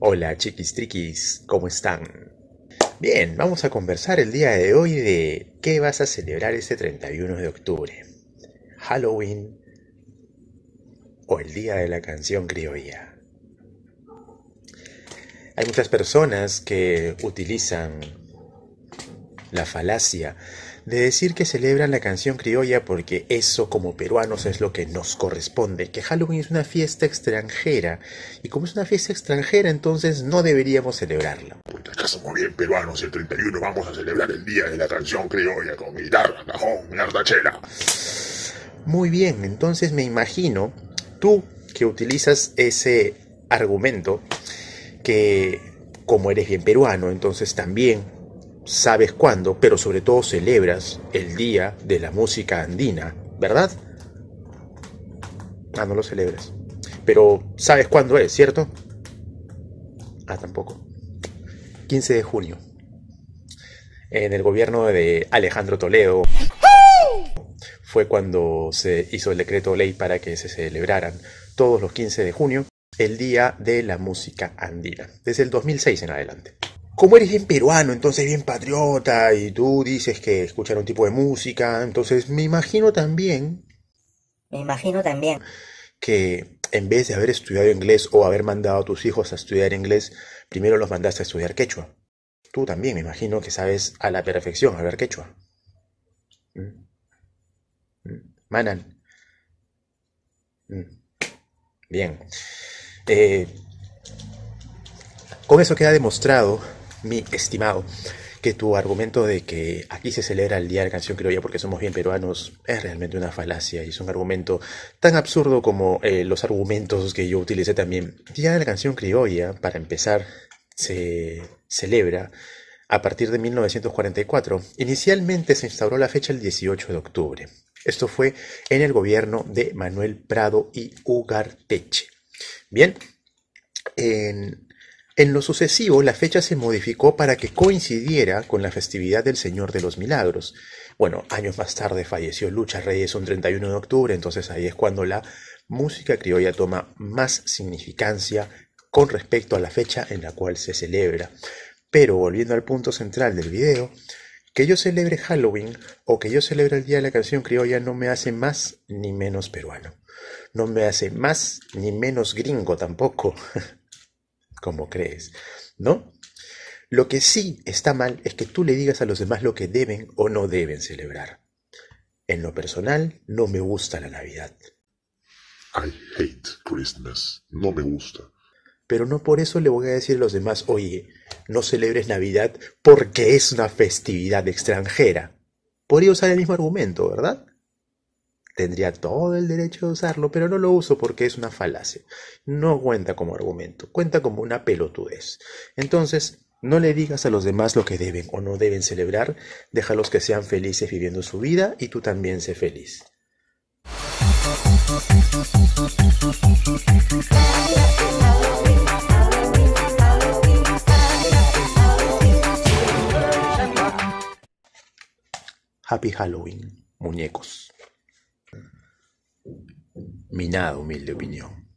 Hola chiquis triquis, ¿cómo están? Bien, vamos a conversar el día de hoy de qué vas a celebrar este 31 de octubre. Halloween o el día de la canción criolla. Hay muchas personas que utilizan la falacia de decir que celebran la canción criolla porque eso como peruanos es lo que nos corresponde, que Halloween es una fiesta extranjera y como es una fiesta extranjera entonces no deberíamos celebrarla. Puta, acá somos bien peruanos el 31 vamos a celebrar el día de la canción criolla con guitarra, cajón, chela. Muy bien, entonces me imagino tú que utilizas ese argumento que como eres bien peruano, entonces también sabes cuándo, pero sobre todo celebras el Día de la Música Andina, ¿verdad? Ah, no lo celebras. Pero sabes cuándo es, ¿cierto? Ah, tampoco. 15 de junio. En el gobierno de Alejandro Toledo fue cuando se hizo el decreto ley para que se celebraran todos los 15 de junio el Día de la Música Andina, desde el 2006 en adelante como eres bien peruano, entonces bien patriota, y tú dices que escuchar un tipo de música, entonces me imagino también... Me imagino también. Que en vez de haber estudiado inglés o haber mandado a tus hijos a estudiar inglés, primero los mandaste a estudiar quechua. Tú también me imagino que sabes a la perfección hablar quechua. Mm. Mm. Manan. Mm. Bien. Eh, con eso queda demostrado mi estimado, que tu argumento de que aquí se celebra el Día de la Canción Criolla porque somos bien peruanos es realmente una falacia y es un argumento tan absurdo como eh, los argumentos que yo utilicé también. Día de la Canción Criolla, para empezar, se celebra a partir de 1944. Inicialmente se instauró la fecha el 18 de octubre. Esto fue en el gobierno de Manuel Prado y Ugarteche. Bien, en en lo sucesivo la fecha se modificó para que coincidiera con la festividad del Señor de los Milagros. Bueno, años más tarde falleció Lucha Reyes un 31 de octubre, entonces ahí es cuando la música criolla toma más significancia con respecto a la fecha en la cual se celebra. Pero volviendo al punto central del video, que yo celebre Halloween o que yo celebre el Día de la Canción Criolla no me hace más ni menos peruano. No me hace más ni menos gringo tampoco. como crees, ¿no? Lo que sí está mal es que tú le digas a los demás lo que deben o no deben celebrar. En lo personal, no me gusta la Navidad. I hate Christmas. No me gusta. Pero no por eso le voy a decir a los demás, oye, no celebres Navidad porque es una festividad extranjera. Podría usar el mismo argumento, ¿verdad? tendría todo el derecho de usarlo, pero no lo uso porque es una falacia. No cuenta como argumento, cuenta como una pelotudez. Entonces, no le digas a los demás lo que deben o no deben celebrar, déjalos que sean felices viviendo su vida y tú también sé feliz. Happy Halloween, muñecos mi humilde opinión.